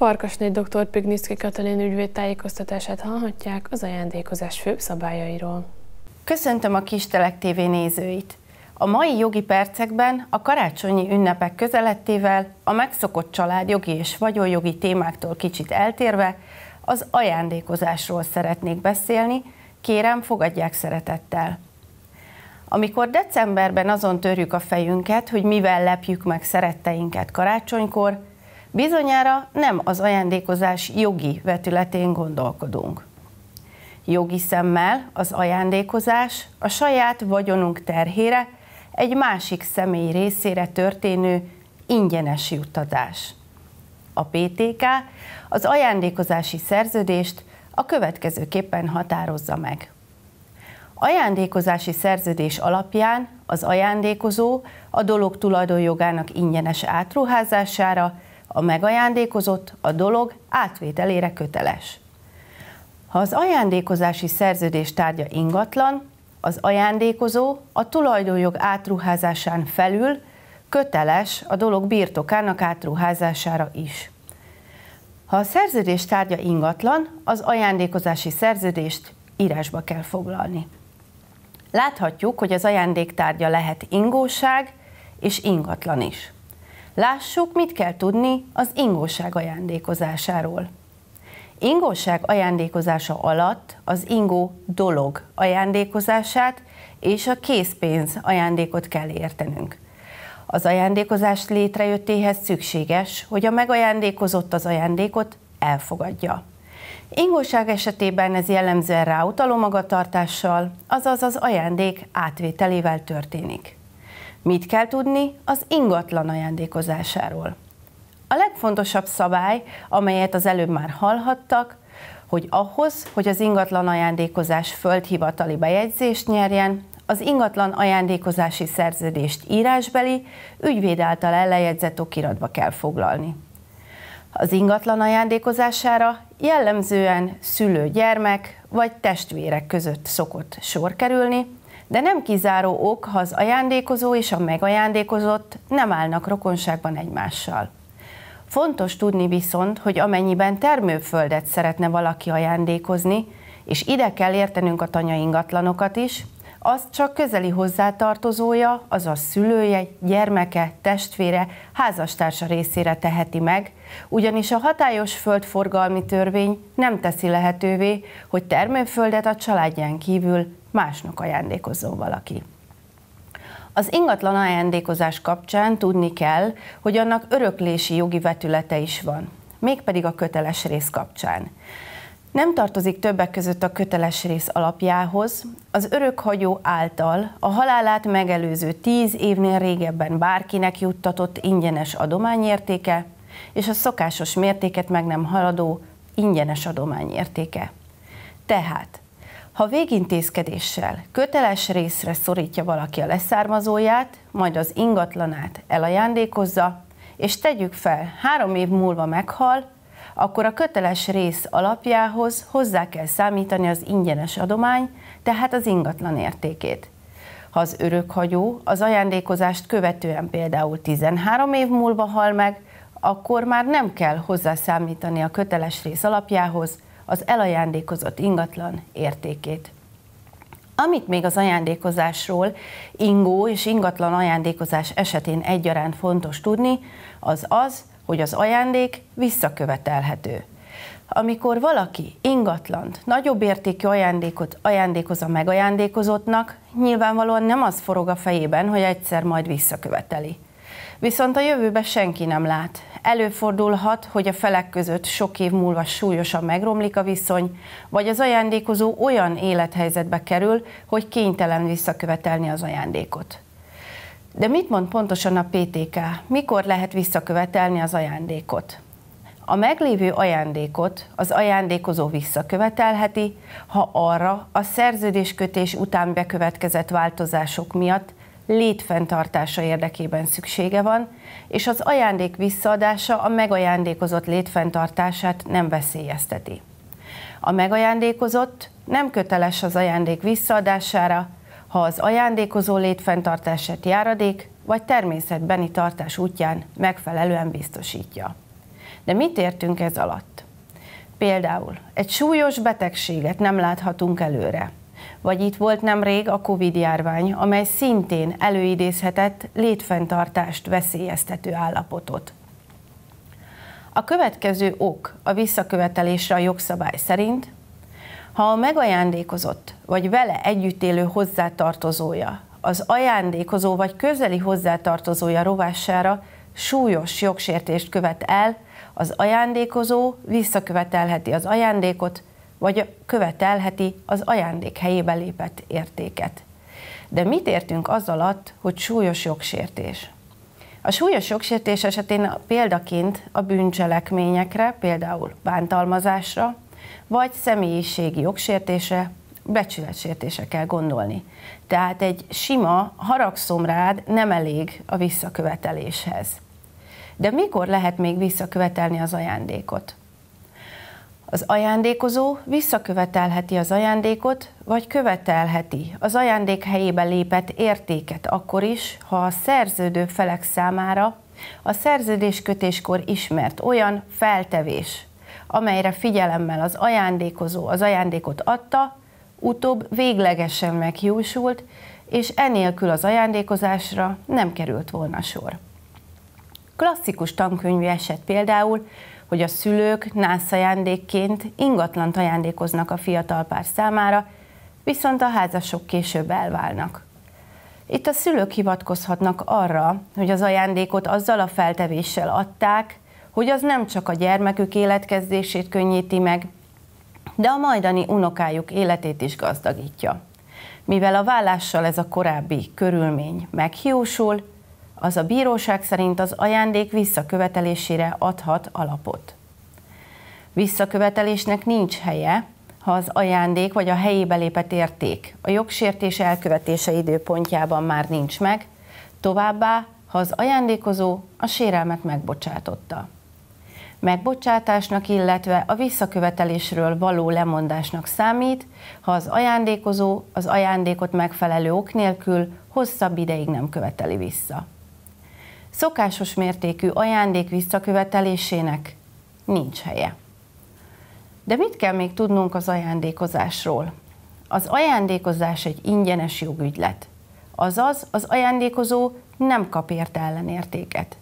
Farkasné dr. Pigniszki Katalin ügyvéd tájékoztatását hallhatják az ajándékozás fő szabályairól. Köszöntöm a Kistelek TV nézőit! A mai jogi percekben a karácsonyi ünnepek közelettével a megszokott jogi és vagyonjogi témáktól kicsit eltérve az ajándékozásról szeretnék beszélni, kérem fogadják szeretettel. Amikor decemberben azon törjük a fejünket, hogy mivel lepjük meg szeretteinket karácsonykor, Bizonyára nem az ajándékozás jogi vetületén gondolkodunk. Jogi szemmel az ajándékozás a saját vagyonunk terhére egy másik személy részére történő ingyenes juttatás. A PTK az ajándékozási szerződést a következőképpen határozza meg. Ajándékozási szerződés alapján az ajándékozó a dolog tulajdonjogának ingyenes átruházására a megajándékozott a dolog átvételére köteles. Ha az ajándékozási szerződés tárgya ingatlan, az ajándékozó a tulajdonjog átruházásán felül köteles a dolog birtokának átruházására is. Ha a szerződés tárgya ingatlan, az ajándékozási szerződést írásba kell foglalni. Láthatjuk, hogy az ajándéktárgya lehet ingóság és ingatlan is. Lássuk, mit kell tudni az ingóság ajándékozásáról. Ingóság ajándékozása alatt az ingó dolog ajándékozását és a készpénz ajándékot kell értenünk. Az ajándékozás létrejöttéhez szükséges, hogy a megajándékozott az ajándékot elfogadja. Ingóság esetében ez jellemzően ráutaló magatartással, azaz az ajándék átvételével történik. Mit kell tudni az ingatlan ajándékozásáról? A legfontosabb szabály, amelyet az előbb már hallhattak, hogy ahhoz, hogy az ingatlan ajándékozás földhivatali bejegyzést nyerjen, az ingatlan ajándékozási szerződést írásbeli, ügyvéd által ellenjegyzett okiratba kell foglalni. Az ingatlan ajándékozására jellemzően szülő-gyermek vagy testvérek között szokott sor kerülni, de nem kizáró ok, ha az ajándékozó és a megajándékozott nem állnak rokonságban egymással. Fontos tudni viszont, hogy amennyiben termőföldet szeretne valaki ajándékozni, és ide kell értenünk a tanya ingatlanokat is, az csak közeli hozzátartozója, azaz szülője, gyermeke, testvére, házastársa részére teheti meg, ugyanis a hatályos földforgalmi törvény nem teszi lehetővé, hogy termőföldet a családján kívül másnak ajándékozzon valaki. Az ingatlan ajándékozás kapcsán tudni kell, hogy annak öröklési jogi vetülete is van, mégpedig a köteles rész kapcsán. Nem tartozik többek között a köteles rész alapjához, az örökhagyó által a halálát megelőző tíz évnél régebben bárkinek juttatott ingyenes adományértéke, és a szokásos mértéket meg nem haladó ingyenes adományértéke. Tehát ha végintézkedéssel köteles részre szorítja valaki a leszármazóját, majd az ingatlanát elajándékozza, és tegyük fel, három év múlva meghal, akkor a köteles rész alapjához hozzá kell számítani az ingyenes adomány, tehát az ingatlan értékét. Ha az örökhagyó az ajándékozást követően például 13 év múlva hal meg, akkor már nem kell hozzászámítani a köteles rész alapjához az elajándékozott ingatlan értékét. Amit még az ajándékozásról ingó és ingatlan ajándékozás esetén egyaránt fontos tudni, az az, hogy az ajándék visszakövetelhető. Amikor valaki ingatlant, nagyobb értékű ajándékot ajándékoz a megajándékozottnak, nyilvánvalóan nem az forog a fejében, hogy egyszer majd visszaköveteli. Viszont a jövőbe senki nem lát. Előfordulhat, hogy a felek között sok év múlva súlyosan megromlik a viszony, vagy az ajándékozó olyan élethelyzetbe kerül, hogy kénytelen visszakövetelni az ajándékot. De mit mond pontosan a PTK? Mikor lehet visszakövetelni az ajándékot? A meglévő ajándékot az ajándékozó visszakövetelheti, ha arra a szerződéskötés után bekövetkezett változások miatt létfenntartása érdekében szüksége van, és az ajándék visszaadása a megajándékozott létfenntartását nem veszélyezteti. A megajándékozott nem köteles az ajándék visszaadására, ha az ajándékozó létfenntartását járadék vagy természetbeni tartás útján megfelelően biztosítja. De mit értünk ez alatt? Például egy súlyos betegséget nem láthatunk előre – vagy itt volt nemrég a COVID-járvány, amely szintén előidézhetett létfenntartást veszélyeztető állapotot. A következő ok a visszakövetelésre a jogszabály szerint, ha a megajándékozott vagy vele együtt élő hozzátartozója az ajándékozó vagy közeli hozzátartozója rovására súlyos jogsértést követ el, az ajándékozó visszakövetelheti az ajándékot, vagy követelheti az ajándék helyébe lépett értéket. De mit értünk az alatt, hogy súlyos jogsértés? A súlyos jogsértés esetén példaként a bűncselekményekre, például bántalmazásra, vagy személyiségi jogsértése, becsületsértése kell gondolni. Tehát egy sima haragszom rád nem elég a visszaköveteléshez. De mikor lehet még visszakövetelni az ajándékot? Az ajándékozó visszakövetelheti az ajándékot, vagy követelheti az ajándék helyébe lépett értéket akkor is, ha a szerződő felek számára a szerződéskötéskor ismert olyan feltevés, amelyre figyelemmel az ajándékozó az ajándékot adta, utóbb véglegesen meghiúsult, és enélkül az ajándékozásra nem került volna sor. Klasszikus tankönyvi eset például, hogy a szülők nász ajándékként ingatlant ajándékoznak a fiatal pár számára, viszont a házasok később elválnak. Itt a szülők hivatkozhatnak arra, hogy az ajándékot azzal a feltevéssel adták, hogy az nem csak a gyermekük életkezdését könnyíti meg, de a majdani unokájuk életét is gazdagítja. Mivel a vállással ez a korábbi körülmény meghiúsul, az a bíróság szerint az ajándék visszakövetelésére adhat alapot. Visszakövetelésnek nincs helye, ha az ajándék vagy a helyébe lépett érték a jogsértés elkövetése időpontjában már nincs meg, továbbá, ha az ajándékozó a sérelmet megbocsátotta. Megbocsátásnak, illetve a visszakövetelésről való lemondásnak számít, ha az ajándékozó az ajándékot megfelelő ok nélkül hosszabb ideig nem követeli vissza szokásos mértékű ajándék visszakövetelésének nincs helye. De mit kell még tudnunk az ajándékozásról? Az ajándékozás egy ingyenes jogügylet, azaz az ajándékozó nem kap érte ellenértéket.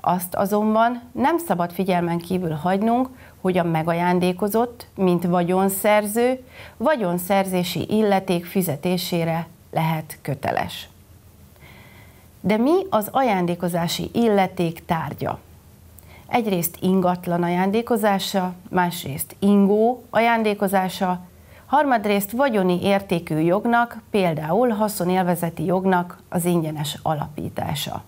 Azt azonban nem szabad figyelmen kívül hagynunk, hogy a megajándékozott, mint vagyonszerző, vagyonszerzési illeték fizetésére lehet köteles. De mi az ajándékozási illeték tárgya? Egyrészt ingatlan ajándékozása, másrészt ingó ajándékozása, harmadrészt vagyoni értékű jognak, például haszonélvezeti jognak az ingyenes alapítása.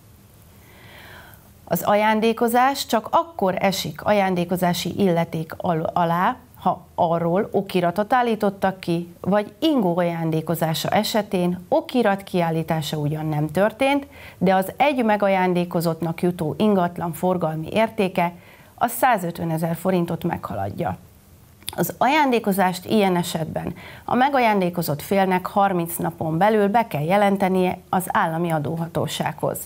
Az ajándékozás csak akkor esik ajándékozási illeték alá, ha arról okiratot állítottak ki, vagy ingó ajándékozása esetén okirat kiállítása ugyan nem történt, de az egy megajándékozottnak jutó ingatlan forgalmi értéke a 150 ezer forintot meghaladja. Az ajándékozást ilyen esetben a megajándékozott félnek 30 napon belül be kell jelentenie az állami adóhatósághoz.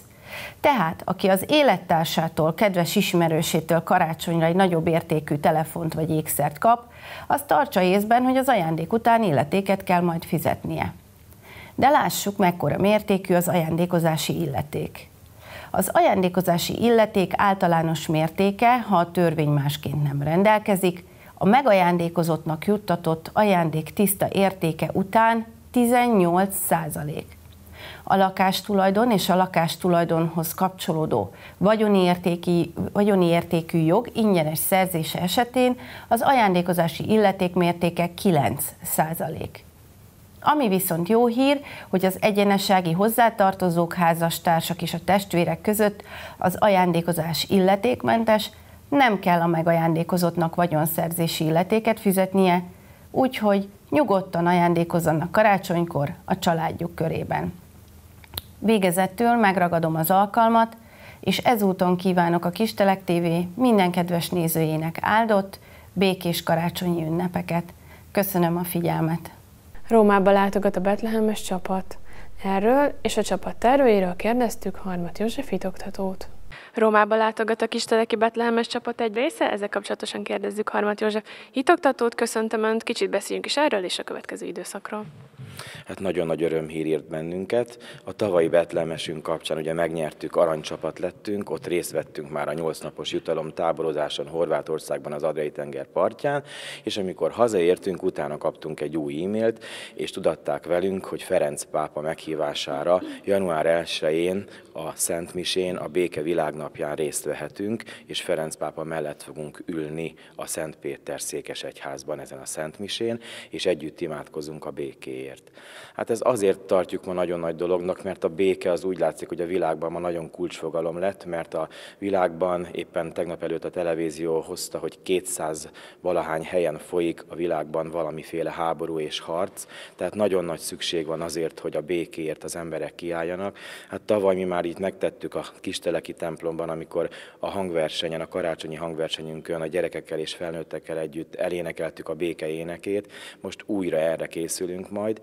Tehát, aki az élettársától, kedves ismerősétől karácsonyra egy nagyobb értékű telefont vagy ékszert kap, az tartsa észben, hogy az ajándék után illetéket kell majd fizetnie. De lássuk, mekkora mértékű az ajándékozási illeték. Az ajándékozási illeték általános mértéke, ha a törvény másként nem rendelkezik, a megajándékozottnak juttatott ajándék tiszta értéke után 18 százalék a lakástulajdon és a lakástulajdonhoz kapcsolódó vagyoni, értéki, vagyoni értékű jog ingyenes szerzése esetén az ajándékozási illeték mértéke 9 százalék. Ami viszont jó hír, hogy az egyenesági hozzátartozók, házastársak és a testvérek között az ajándékozás illetékmentes, nem kell a megajándékozottnak vagyonszerzési illetéket fizetnie, úgyhogy nyugodtan ajándékozzanak karácsonykor a családjuk körében. Végezettől megragadom az alkalmat, és ezúton kívánok a Kistelek TV minden kedves nézőjének áldott, békés karácsonyi ünnepeket. Köszönöm a figyelmet! Rómába látogat a Betlehemes csapat. Erről és a csapat terveiről kérdeztük Harmat József oktatót. Rómába látogat a Kisteleki Betlehemes csapat egy része, ezzel kapcsolatosan kérdezzük Harmat József hitoktatót, köszöntöm Önt, kicsit beszéljünk is erről és a következő időszakról. Hát nagyon nagy öröm hír írt bennünket. A tavalyi betlemesünk kapcsán ugye megnyertük, aranycsapat lettünk, ott részt vettünk már a nyolc napos jutalom táborozáson Horvátországban az Adriai tenger partján, és amikor hazaértünk, utána kaptunk egy új e-mailt, és tudatták velünk, hogy Ferenc pápa meghívására január 1-én a Szent Misén, a Béke Világnapján részt vehetünk, és Ferenc pápa mellett fogunk ülni a Szent Péter székesegyházban ezen a Szent Misén, és együtt imádkozunk a békéért. Hát ez azért tartjuk ma nagyon nagy dolognak, mert a béke az úgy látszik, hogy a világban ma nagyon kulcsfogalom lett, mert a világban éppen tegnap előtt a televízió hozta, hogy 200 valahány helyen folyik a világban valamiféle háború és harc, tehát nagyon nagy szükség van azért, hogy a békéért az emberek kiálljanak. Hát tavaly mi már itt megtettük a Kisteleki templomban, amikor a hangversenyen, a karácsonyi hangversenyünkön a gyerekekkel és felnőttekkel együtt elénekeltük a béke énekét. Most újra erre készülünk majd,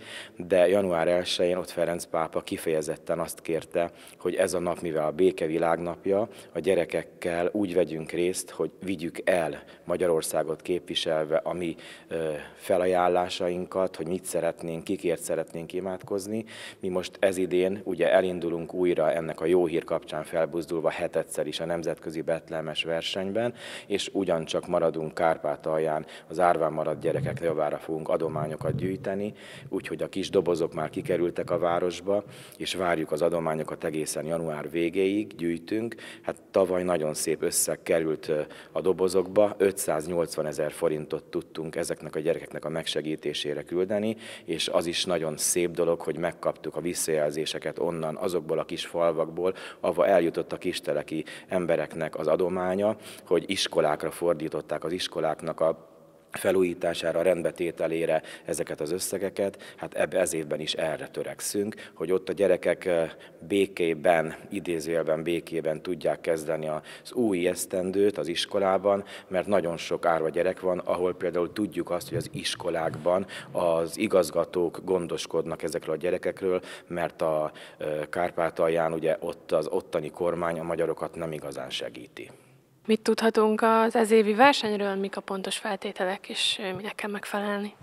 de január 1-én ott Ferenc pápa kifejezetten azt kérte, hogy ez a nap, mivel a béke világnapja, a gyerekekkel úgy vegyünk részt, hogy vigyük el Magyarországot képviselve a mi felajánlásainkat, hogy mit szeretnénk, kikért szeretnénk imádkozni. Mi most ez idén ugye elindulunk újra ennek ennek a jó hír kapcsán felbuzdulva hetedszer is a nemzetközi betlemes versenyben, és ugyancsak maradunk Kárpátalján, az árván maradt gyerekek javára fogunk adományokat gyűjteni, úgyhogy a kis dobozok már kikerültek a városba, és várjuk az adományokat egészen január végéig, gyűjtünk. Hát tavaly nagyon szép összeg került a dobozokba, 580 ezer forintot tudtunk ezeknek a gyerekeknek a megsegítésére küldeni, és az is nagyon szép dolog, hogy megkaptuk a visszajelzéseket onnan, azokból a kis falvak, falvakból, ava eljutott a kisteleki embereknek az adománya, hogy iskolákra fordították az iskoláknak a felújítására, rendbetételére ezeket az összegeket, hát ebbe ez évben is erre törekszünk, hogy ott a gyerekek békében, idézőjelben békében tudják kezdeni az új esztendőt az iskolában, mert nagyon sok árva gyerek van, ahol például tudjuk azt, hogy az iskolákban az igazgatók gondoskodnak ezekről a gyerekekről, mert a Kárpátalján ugye ott az ottani kormány a magyarokat nem igazán segíti. Mit tudhatunk az ezévi versenyről, mik a pontos feltételek, és minek kell megfelelni?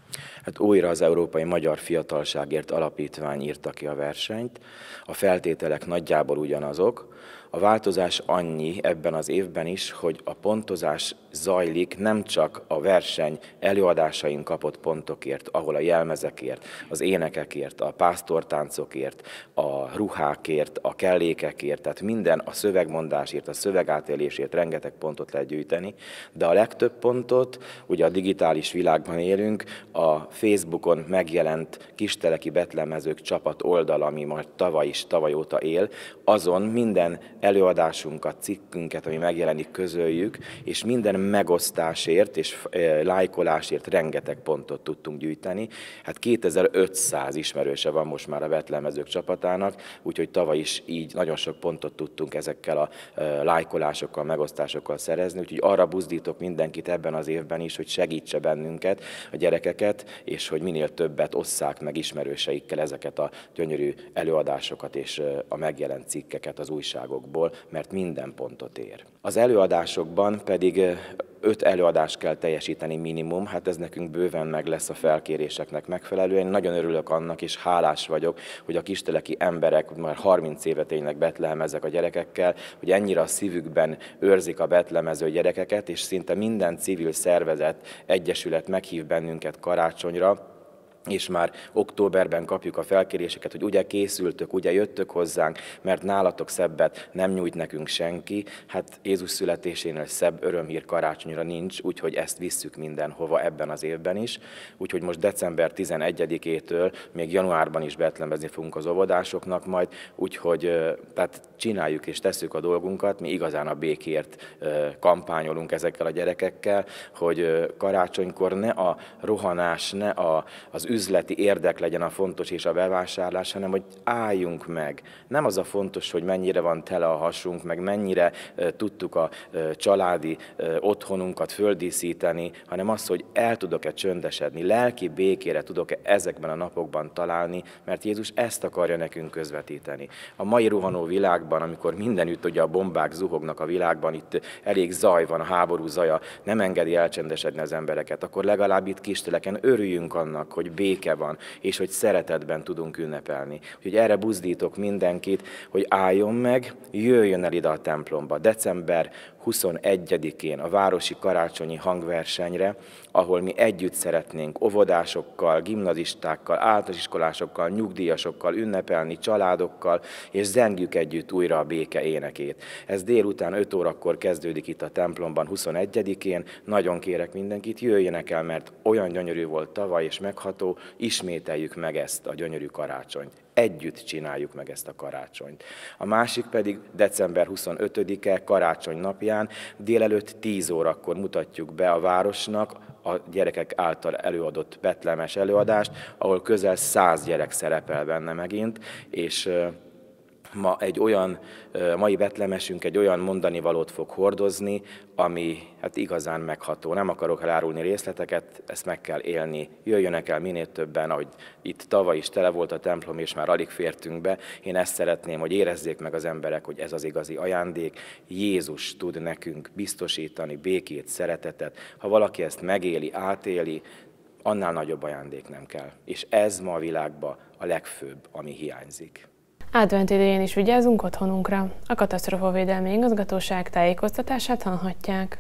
Hát újra az Európai Magyar Fiatalságért Alapítvány írta ki a versenyt. A feltételek nagyjából ugyanazok. A változás annyi ebben az évben is, hogy a pontozás zajlik nem csak a verseny előadásain kapott pontokért, ahol a jelmezekért, az énekekért, a pásztortáncokért, a ruhákért, a kellékekért, tehát minden a szövegmondásért, a szövegátélésért rengeteg pontot lehet gyűjteni, de a legtöbb pontot, ugye a digitális világban élünk, a Facebookon megjelent Kisteleki Betlemezők csapat oldal, ami majd tavaly is, tavaly óta él, azon minden előadásunkat, cikkünket, ami megjelenik, közöljük, és minden megosztásért és e, lájkolásért rengeteg pontot tudtunk gyűjteni. Hát 2500 ismerőse van most már a Betlemezők csapatának, úgyhogy tavaly is így nagyon sok pontot tudtunk ezekkel a e, lájkolásokkal, megosztásokkal szerezni, úgyhogy arra buzdítok mindenkit ebben az évben is, hogy segítse bennünket a gyerekeket, őket, és hogy minél többet osszák meg ismerőseikkel ezeket a gyönyörű előadásokat és a megjelent cikkeket az újságokból, mert minden pontot ér. Az előadásokban pedig öt előadást kell teljesíteni minimum, hát ez nekünk bőven meg lesz a felkéréseknek megfelelően. nagyon örülök annak, és hálás vagyok, hogy a kisteleki emberek, már 30 éve tényleg betlehemezek a gyerekekkel, hogy ennyire a szívükben őrzik a betlemező gyerekeket, és szinte minden civil szervezet, egyesület meghív bennünket karácsonyra, és már októberben kapjuk a felkéréseket, hogy ugye készültök, ugye jöttök hozzánk, mert nálatok szebbet nem nyújt nekünk senki. Hát Jézus születésénél szebb örömhír karácsonyra nincs, úgyhogy ezt visszük mindenhova ebben az évben is. Úgyhogy most december 11-től még januárban is betlemezni fogunk az óvodásoknak majd, úgyhogy tehát csináljuk és tesszük a dolgunkat, mi igazán a békért kampányolunk ezekkel a gyerekekkel, hogy karácsonykor ne a rohanás, ne a, az üzenet, üzleti érdek legyen a fontos és a bevásárlás, hanem hogy álljunk meg. Nem az a fontos, hogy mennyire van tele a hasunk, meg mennyire tudtuk a családi otthonunkat földíszíteni, hanem az, hogy el tudok-e csöndesedni, lelki békére tudok-e ezekben a napokban találni, mert Jézus ezt akarja nekünk közvetíteni. A mai rohanó világban, amikor mindenütt ugye a bombák zuhognak a világban, itt elég zaj van, a háború zaja, nem engedi elcsendesedni az embereket, akkor legalább itt kisteleken örüljünk annak, hogy béke van, és hogy szeretetben tudunk ünnepelni. Úgyhogy erre buzdítok mindenkit, hogy álljon meg, jöjjön el ide a templomba. December 21-én a Városi Karácsonyi Hangversenyre, ahol mi együtt szeretnénk óvodásokkal, gimnazistákkal, általános iskolásokkal, nyugdíjasokkal ünnepelni, családokkal, és zengjük együtt újra a béke énekét. Ez délután 5 órakor kezdődik itt a templomban 21-én. Nagyon kérek mindenkit, jöjjenek el, mert olyan gyönyörű volt tavaly és megható, ismételjük meg ezt a gyönyörű karácsonyt együtt csináljuk meg ezt a karácsonyt. A másik pedig december 25-e karácsony napján délelőtt 10 órakor mutatjuk be a városnak a gyerekek által előadott betlemes előadást, ahol közel 100 gyerek szerepel benne megint, és ma egy olyan mai betlemesünk egy olyan mondani valót fog hordozni, ami hát igazán megható. Nem akarok elárulni részleteket, ezt meg kell élni. Jöjjönek el minél többen, ahogy itt tavaly is tele volt a templom, és már alig fértünk be. Én ezt szeretném, hogy érezzék meg az emberek, hogy ez az igazi ajándék. Jézus tud nekünk biztosítani békét, szeretetet. Ha valaki ezt megéli, átéli, annál nagyobb ajándék nem kell. És ez ma a világban a legfőbb, ami hiányzik. Advent idején is vigyázunk otthonunkra. A Katasztrofavédelmi Igazgatóság tájékoztatását hallhatják.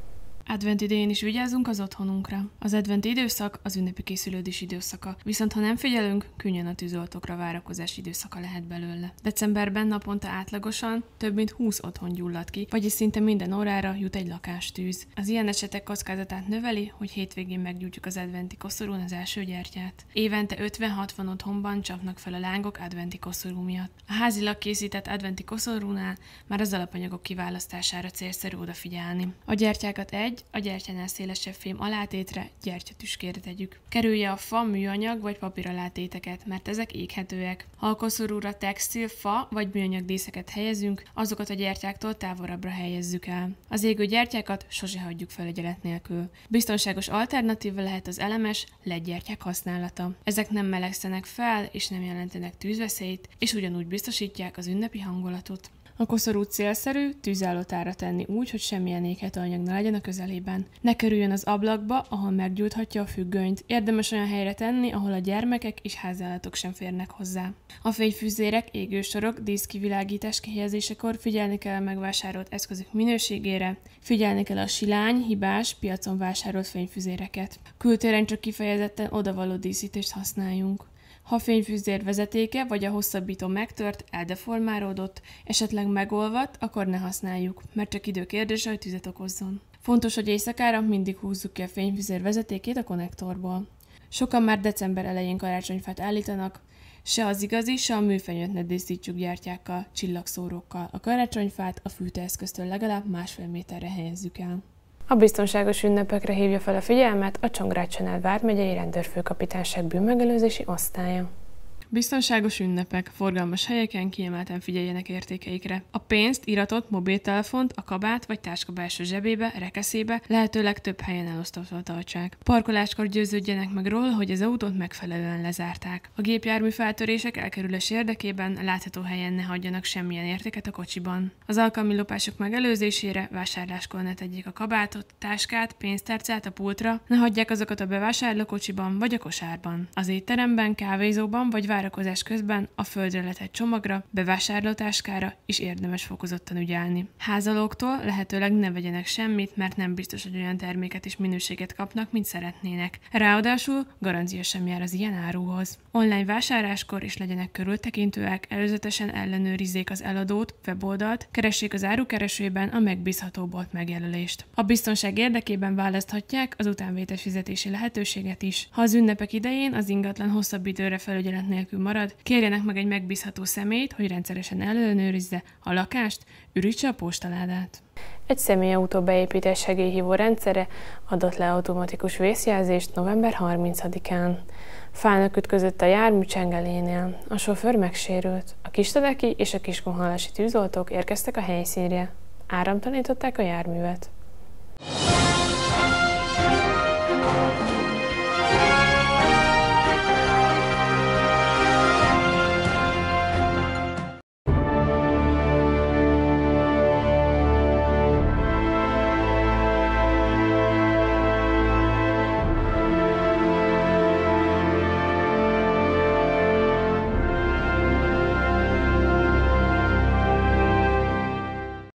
Advent idején is vigyázzunk az otthonunkra. Az advent időszak az ünnepi készülődés időszaka, viszont ha nem figyelünk, könnyen a tűzoltókra várakozás időszaka lehet belőle. Decemberben naponta átlagosan több mint 20 otthon gyullad ki, vagyis szinte minden órára jut egy lakástűz. Az ilyen esetek kockázatát növeli, hogy hétvégén meggyújtjuk az adventi koszorún az első gyertyát. Évente 50-60 otthonban csapnak fel a lángok adventi koszorú miatt. A házilag készített adventi koszorúnál már az alapanyagok kiválasztására célszerű odafigyelni. A gyertyákat egy, hogy a gyertyánál szélesebb fém alátétre gyertyatüskére tegyük. Kerülje a fa, műanyag vagy papír alátéteket, mert ezek éghetőek. Ha a koszorúra textil, fa vagy műanyag díszeket helyezünk, azokat a gyertyáktól távolabbra helyezzük el. Az égő gyertyákat sose hagyjuk felügyelet nélkül. Biztonságos alternatíva lehet az elemes legyertyák használata. Ezek nem melegszenek fel és nem jelentenek tűzveszélyt, és ugyanúgy biztosítják az ünnepi hangulatot. A koszorút célszerű, tűzállatára tenni úgy, hogy semmilyen éket anyag ne legyen a közelében. Ne kerüljön az ablakba, ahol meggyújthatja a függönyt. Érdemes olyan helyre tenni, ahol a gyermekek és házállatok sem férnek hozzá. A fényfűzérek, égősorok, díszkivilágítás kihelyezésekor figyelni kell a megvásárolt eszközök minőségére, figyelni kell a silány, hibás, piacon vásárolt fényfűzéreket. Kültéren csak kifejezetten odavaló díszítést használjunk. Ha a fényfűzér vezetéke vagy a hosszabbító megtört, eldeformálódott, esetleg megolvadt, akkor ne használjuk, mert csak idő kérdése, hogy tüzet okozzon. Fontos, hogy éjszakára mindig húzzuk ki a fényfűzér vezetékét a konnektorból. Sokan már december elején karácsonyfát állítanak, se az igazi, se a műfenyőt ne díszítsük gyertyákkal, csillagszórókkal. A karácsonyfát a fűtőeszköztől legalább másfél méterre helyezzük el. A biztonságos ünnepekre hívja fel a figyelmet a Csongrád Csenel vármegyei rendőrfőkapitányság bűnmegelőzési osztálya. Biztonságos ünnepek, forgalmas helyeken kiemelten figyeljenek értékeikre. A pénzt, iratot, mobiltelefont, a kabát vagy táska belső zsebébe, rekeszébe lehetőleg több helyen elosztva tartsák. Parkoláskor győződjenek meg róla, hogy az autót megfelelően lezárták. A gépjármű feltörések elkerülés érdekében látható helyen ne hagyjanak semmilyen értéket a kocsiban. Az alkalmi lopások megelőzésére vásárláskor ne tegyék a kabátot, táskát, pénztárcát a pultra, ne hagyják azokat a bevásárlókocsiban vagy a kosárban. Az étteremben, kávézóban vagy vár várakozás közben a földre letett csomagra, bevásárlótáskára is érdemes fokozottan ügyelni. Házalóktól lehetőleg ne vegyenek semmit, mert nem biztos, hogy olyan terméket és minőséget kapnak, mint szeretnének. Ráadásul garancia sem jár az ilyen áruhoz. Online vásárláskor is legyenek körültekintőek, előzetesen ellenőrizzék az eladót, weboldalt, keressék az árukeresőben a megbízható bolt megjelölést. A biztonság érdekében választhatják az utánvétes fizetési lehetőséget is. Ha az ünnepek idején az ingatlan hosszabb időre felügyelet nélkül nélkül marad, kérjenek meg egy megbízható személyt, hogy rendszeresen ellenőrizze a lakást, ürítse a postaládát. Egy személyautó beépített segélyhívó rendszere adott le automatikus vészjelzést november 30-án. Fának ütközött a jármű csengelénél. A sofőr megsérült. A kistadeki és a kiskunhalási tűzoltók érkeztek a helyszínre. Áramtalanították a járművet.